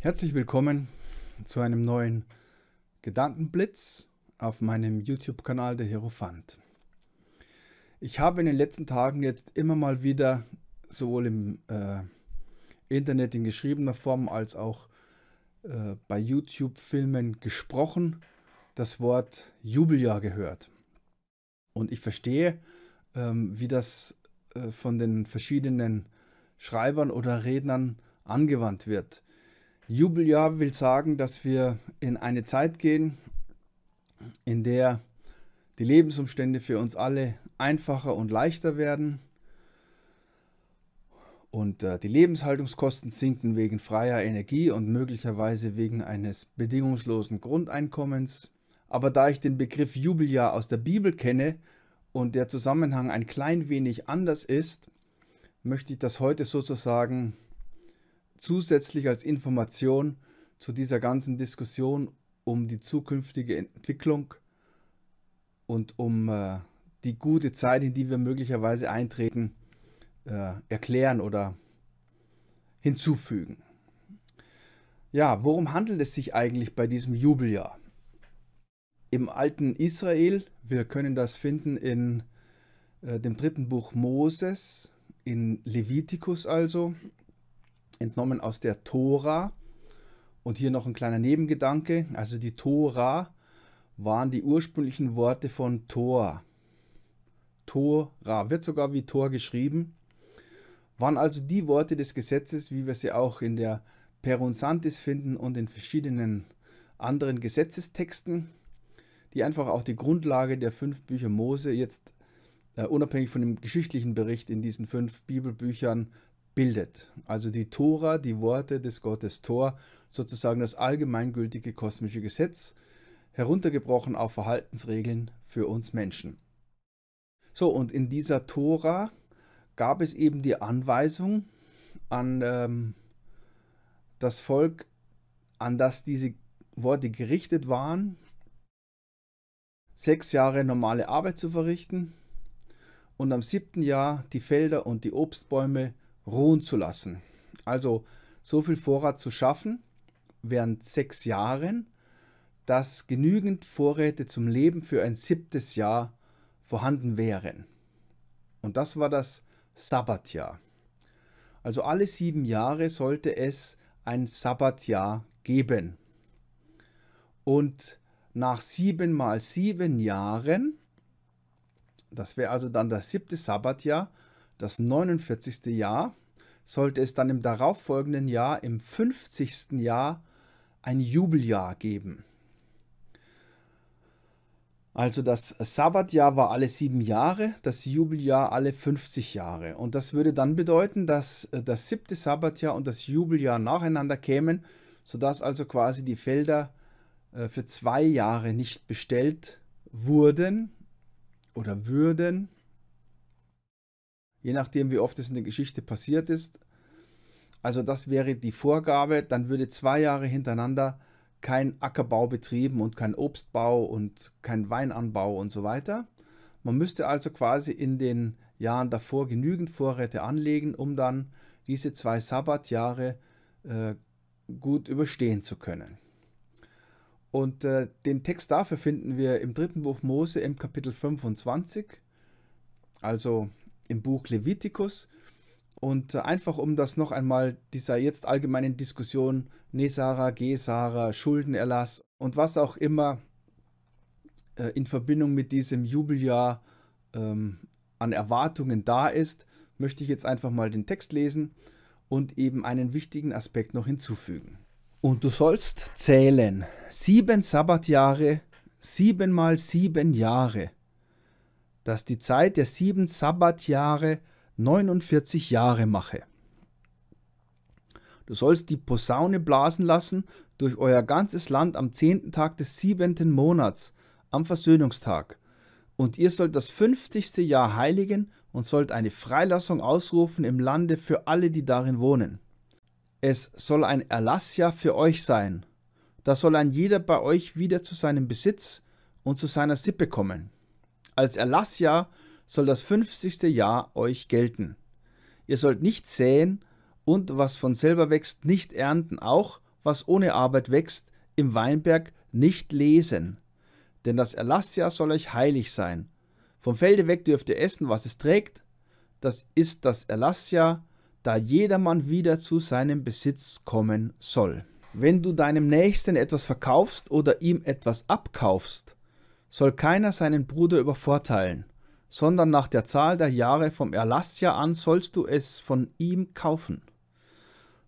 Herzlich willkommen zu einem neuen Gedankenblitz auf meinem YouTube-Kanal der Hierophant. Ich habe in den letzten Tagen jetzt immer mal wieder sowohl im äh, Internet in geschriebener Form als auch äh, bei YouTube-Filmen gesprochen das Wort Jubeljahr gehört. Und ich verstehe, ähm, wie das äh, von den verschiedenen Schreibern oder Rednern angewandt wird. Jubeljahr will sagen, dass wir in eine Zeit gehen, in der die Lebensumstände für uns alle einfacher und leichter werden und äh, die Lebenshaltungskosten sinken wegen freier Energie und möglicherweise wegen eines bedingungslosen Grundeinkommens. Aber da ich den Begriff Jubeljahr aus der Bibel kenne und der Zusammenhang ein klein wenig anders ist, möchte ich das heute sozusagen zusätzlich als Information zu dieser ganzen Diskussion um die zukünftige Entwicklung und um äh, die gute Zeit, in die wir möglicherweise eintreten, äh, erklären oder hinzufügen. Ja, worum handelt es sich eigentlich bei diesem Jubeljahr? Im alten Israel, wir können das finden in äh, dem dritten Buch Moses, in Levitikus also, entnommen aus der Tora. Und hier noch ein kleiner Nebengedanke. Also die Tora waren die ursprünglichen Worte von Tor. Tora wird sogar wie Tor geschrieben. Waren also die Worte des Gesetzes, wie wir sie auch in der Perunsantis finden und in verschiedenen anderen Gesetzestexten, die einfach auch die Grundlage der fünf Bücher Mose jetzt äh, unabhängig von dem geschichtlichen Bericht in diesen fünf Bibelbüchern bildet. Also die Tora, die Worte des Gottes Tor, sozusagen das allgemeingültige kosmische Gesetz, heruntergebrochen auf Verhaltensregeln für uns Menschen. So, und in dieser Tora gab es eben die Anweisung an ähm, das Volk, an das diese Worte gerichtet waren, sechs Jahre normale Arbeit zu verrichten und am siebten Jahr die Felder und die Obstbäume ruhen zu lassen. Also so viel Vorrat zu schaffen während sechs Jahren, dass genügend Vorräte zum Leben für ein siebtes Jahr vorhanden wären. Und das war das Sabbatjahr. Also alle sieben Jahre sollte es ein Sabbatjahr geben. Und nach sieben mal sieben Jahren, das wäre also dann das siebte Sabbatjahr, das 49. Jahr, sollte es dann im darauffolgenden Jahr, im 50. Jahr, ein Jubeljahr geben. Also das Sabbatjahr war alle sieben Jahre, das Jubeljahr alle 50 Jahre. Und das würde dann bedeuten, dass äh, das siebte Sabbatjahr und das Jubeljahr nacheinander kämen, sodass also quasi die Felder äh, für zwei Jahre nicht bestellt wurden oder würden, Je nachdem, wie oft es in der Geschichte passiert ist. Also das wäre die Vorgabe. Dann würde zwei Jahre hintereinander kein Ackerbau betrieben und kein Obstbau und kein Weinanbau und so weiter. Man müsste also quasi in den Jahren davor genügend Vorräte anlegen, um dann diese zwei Sabbatjahre äh, gut überstehen zu können. Und äh, den Text dafür finden wir im dritten Buch Mose im Kapitel 25, also im Buch Leviticus. Und äh, einfach um das noch einmal dieser jetzt allgemeinen Diskussion Nesara, Gesara, Schuldenerlass und was auch immer äh, in Verbindung mit diesem Jubeljahr ähm, an Erwartungen da ist, möchte ich jetzt einfach mal den Text lesen und eben einen wichtigen Aspekt noch hinzufügen. Und du sollst zählen sieben Sabbatjahre, siebenmal sieben Jahre dass die Zeit der sieben Sabbatjahre 49 Jahre mache. Du sollst die Posaune blasen lassen durch euer ganzes Land am zehnten Tag des siebenten Monats, am Versöhnungstag. Und ihr sollt das fünfzigste Jahr heiligen und sollt eine Freilassung ausrufen im Lande für alle, die darin wohnen. Es soll ein Erlassjahr für euch sein. Da soll ein jeder bei euch wieder zu seinem Besitz und zu seiner Sippe kommen. Als Erlassjahr soll das 50. Jahr euch gelten. Ihr sollt nicht säen und was von selber wächst, nicht ernten, auch was ohne Arbeit wächst, im Weinberg nicht lesen. Denn das Erlassjahr soll euch heilig sein. Vom Felde weg dürft ihr essen, was es trägt. Das ist das Erlassjahr, da jedermann wieder zu seinem Besitz kommen soll. Wenn du deinem Nächsten etwas verkaufst oder ihm etwas abkaufst, soll keiner seinen Bruder übervorteilen, sondern nach der Zahl der Jahre vom Erlassjahr an sollst du es von ihm kaufen.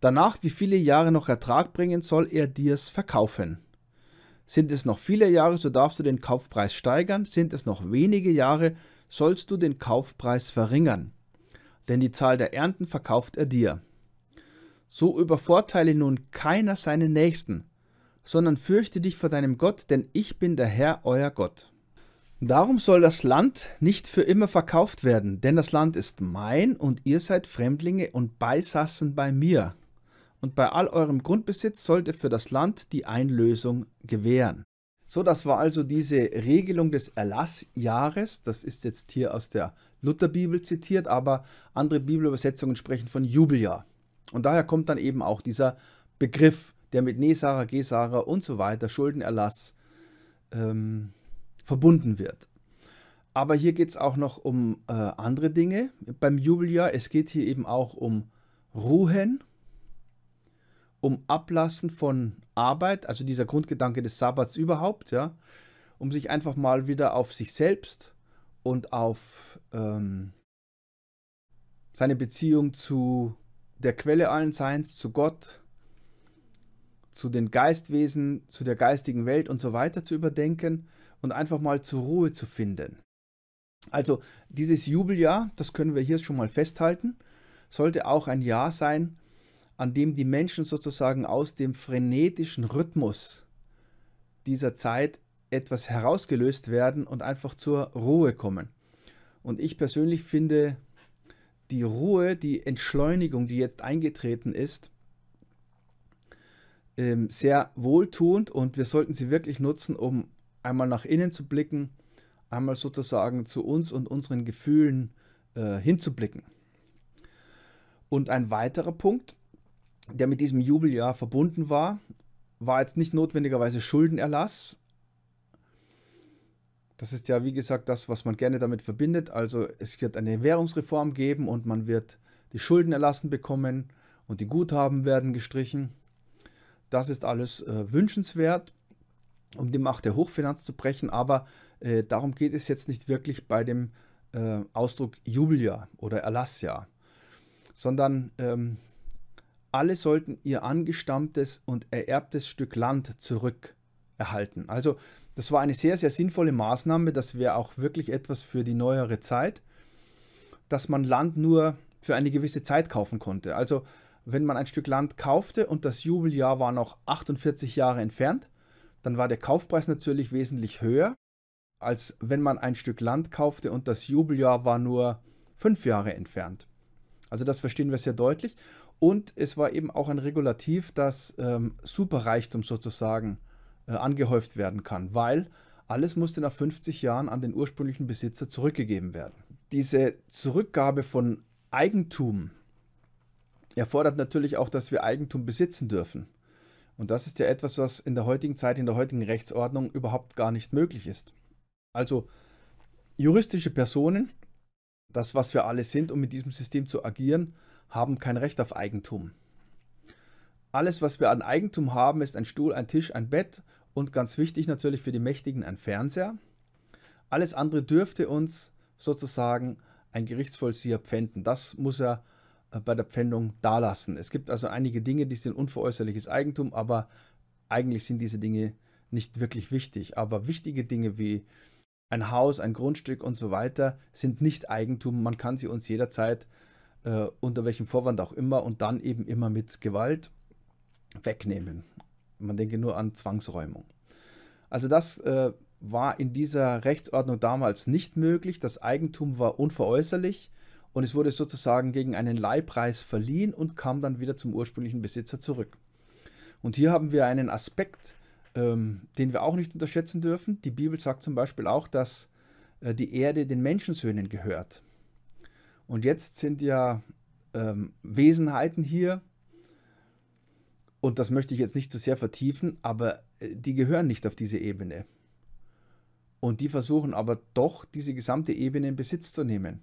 Danach, wie viele Jahre noch Ertrag bringen, soll er dir's verkaufen. Sind es noch viele Jahre, so darfst du den Kaufpreis steigern, sind es noch wenige Jahre, sollst du den Kaufpreis verringern, denn die Zahl der Ernten verkauft er dir. So übervorteile nun keiner seinen Nächsten, sondern fürchte dich vor deinem Gott, denn ich bin der Herr euer Gott. Darum soll das Land nicht für immer verkauft werden, denn das Land ist mein und ihr seid Fremdlinge und Beisassen bei mir. Und bei all eurem Grundbesitz sollt ihr für das Land die Einlösung gewähren. So, das war also diese Regelung des Erlassjahres. Das ist jetzt hier aus der Lutherbibel zitiert, aber andere Bibelübersetzungen sprechen von Jubeljahr. Und daher kommt dann eben auch dieser Begriff der mit Nesara, Gesara und so weiter, Schuldenerlass ähm, verbunden wird. Aber hier geht es auch noch um äh, andere Dinge beim Jubeljahr. Es geht hier eben auch um Ruhen, um Ablassen von Arbeit, also dieser Grundgedanke des Sabbats überhaupt, ja, um sich einfach mal wieder auf sich selbst und auf ähm, seine Beziehung zu der Quelle allen Seins, zu Gott, zu den Geistwesen, zu der geistigen Welt und so weiter zu überdenken und einfach mal zur Ruhe zu finden. Also dieses Jubeljahr, das können wir hier schon mal festhalten, sollte auch ein Jahr sein, an dem die Menschen sozusagen aus dem frenetischen Rhythmus dieser Zeit etwas herausgelöst werden und einfach zur Ruhe kommen. Und ich persönlich finde die Ruhe, die Entschleunigung, die jetzt eingetreten ist, ähm, sehr wohltuend und wir sollten sie wirklich nutzen, um einmal nach innen zu blicken, einmal sozusagen zu uns und unseren Gefühlen äh, hinzublicken. Und ein weiterer Punkt, der mit diesem Jubeljahr verbunden war, war jetzt nicht notwendigerweise Schuldenerlass. Das ist ja, wie gesagt, das, was man gerne damit verbindet. Also es wird eine Währungsreform geben und man wird die Schulden erlassen bekommen und die Guthaben werden gestrichen. Das ist alles äh, wünschenswert, um die Macht der Hochfinanz zu brechen, aber äh, darum geht es jetzt nicht wirklich bei dem äh, Ausdruck Jubilia oder Alassia, sondern ähm, alle sollten ihr angestammtes und ererbtes Stück Land zurück erhalten. Also das war eine sehr, sehr sinnvolle Maßnahme. Das wäre auch wirklich etwas für die neuere Zeit, dass man Land nur für eine gewisse Zeit kaufen konnte. Also wenn man ein Stück Land kaufte und das Jubeljahr war noch 48 Jahre entfernt, dann war der Kaufpreis natürlich wesentlich höher, als wenn man ein Stück Land kaufte und das Jubeljahr war nur fünf Jahre entfernt. Also das verstehen wir sehr deutlich. Und es war eben auch ein Regulativ, dass ähm, Superreichtum sozusagen äh, angehäuft werden kann, weil alles musste nach 50 Jahren an den ursprünglichen Besitzer zurückgegeben werden. Diese Zurückgabe von Eigentum erfordert natürlich auch, dass wir Eigentum besitzen dürfen. Und das ist ja etwas, was in der heutigen Zeit, in der heutigen Rechtsordnung überhaupt gar nicht möglich ist. Also juristische Personen, das was wir alle sind, um mit diesem System zu agieren, haben kein Recht auf Eigentum. Alles, was wir an Eigentum haben, ist ein Stuhl, ein Tisch, ein Bett und ganz wichtig natürlich für die Mächtigen ein Fernseher. Alles andere dürfte uns sozusagen ein Gerichtsvollzieher pfänden. Das muss er äh, bei der Pfändung dalassen. Es gibt also einige Dinge, die sind unveräußerliches Eigentum, aber eigentlich sind diese Dinge nicht wirklich wichtig. Aber wichtige Dinge wie ein Haus, ein Grundstück und so weiter sind nicht Eigentum. Man kann sie uns jederzeit äh, unter welchem Vorwand auch immer und dann eben immer mit Gewalt wegnehmen. Man denke nur an Zwangsräumung. Also das äh, war in dieser Rechtsordnung damals nicht möglich. Das Eigentum war unveräußerlich und es wurde sozusagen gegen einen Leihpreis verliehen und kam dann wieder zum ursprünglichen Besitzer zurück. Und hier haben wir einen Aspekt, ähm, den wir auch nicht unterschätzen dürfen. Die Bibel sagt zum Beispiel auch, dass äh, die Erde den Menschensöhnen gehört. Und jetzt sind ja ähm, Wesenheiten hier, und das möchte ich jetzt nicht zu so sehr vertiefen, aber äh, die gehören nicht auf diese Ebene. Und die versuchen aber doch, diese gesamte Ebene in Besitz zu nehmen.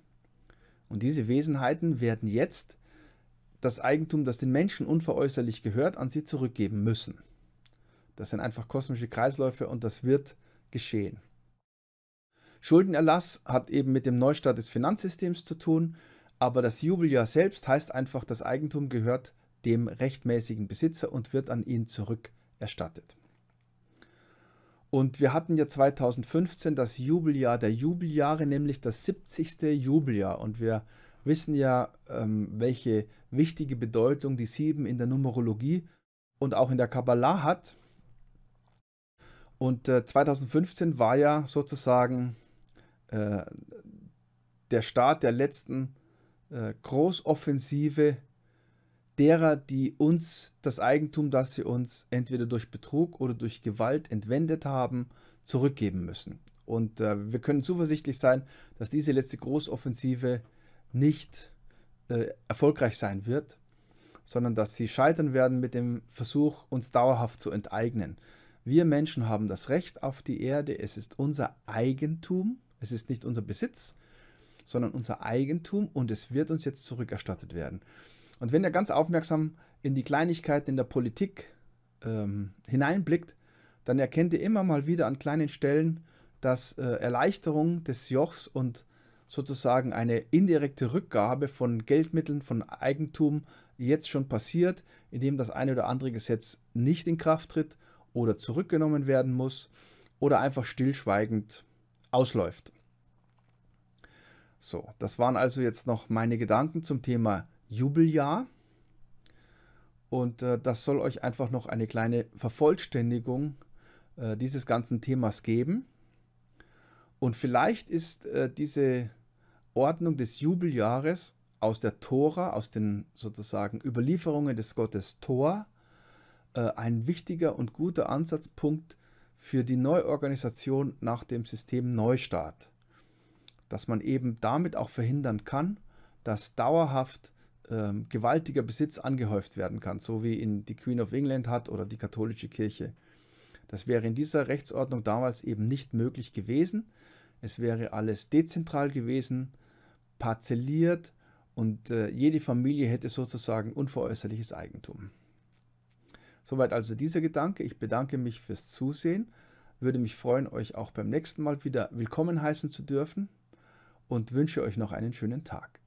Und diese Wesenheiten werden jetzt das Eigentum, das den Menschen unveräußerlich gehört, an sie zurückgeben müssen. Das sind einfach kosmische Kreisläufe und das wird geschehen. Schuldenerlass hat eben mit dem Neustart des Finanzsystems zu tun, aber das Jubeljahr selbst heißt einfach, das Eigentum gehört dem rechtmäßigen Besitzer und wird an ihn zurückerstattet. Und wir hatten ja 2015 das Jubeljahr der Jubeljahre, nämlich das 70. Jubeljahr. Und wir wissen ja, ähm, welche wichtige Bedeutung die 7 in der Numerologie und auch in der Kabbalah hat. Und äh, 2015 war ja sozusagen äh, der Start der letzten äh, Großoffensive derer, die uns das Eigentum, das sie uns entweder durch Betrug oder durch Gewalt entwendet haben, zurückgeben müssen. Und äh, wir können zuversichtlich sein, dass diese letzte Großoffensive nicht äh, erfolgreich sein wird, sondern dass sie scheitern werden mit dem Versuch, uns dauerhaft zu enteignen. Wir Menschen haben das Recht auf die Erde, es ist unser Eigentum, es ist nicht unser Besitz, sondern unser Eigentum und es wird uns jetzt zurückerstattet werden. Und wenn er ganz aufmerksam in die Kleinigkeiten in der Politik ähm, hineinblickt, dann erkennt er immer mal wieder an kleinen Stellen, dass äh, Erleichterung des Jochs und sozusagen eine indirekte Rückgabe von Geldmitteln, von Eigentum jetzt schon passiert, indem das eine oder andere Gesetz nicht in Kraft tritt oder zurückgenommen werden muss oder einfach stillschweigend ausläuft. So, das waren also jetzt noch meine Gedanken zum Thema Jubeljahr. Und äh, das soll euch einfach noch eine kleine Vervollständigung äh, dieses ganzen Themas geben. Und vielleicht ist äh, diese Ordnung des Jubeljahres aus der Tora, aus den sozusagen Überlieferungen des Gottes Tor, äh, ein wichtiger und guter Ansatzpunkt für die Neuorganisation nach dem System Neustart. Dass man eben damit auch verhindern kann, dass dauerhaft ähm, gewaltiger Besitz angehäuft werden kann, so wie ihn die Queen of England hat oder die katholische Kirche. Das wäre in dieser Rechtsordnung damals eben nicht möglich gewesen. Es wäre alles dezentral gewesen, parzelliert und äh, jede Familie hätte sozusagen unveräußerliches Eigentum. Soweit also dieser Gedanke. Ich bedanke mich fürs Zusehen, würde mich freuen, euch auch beim nächsten Mal wieder willkommen heißen zu dürfen und wünsche euch noch einen schönen Tag.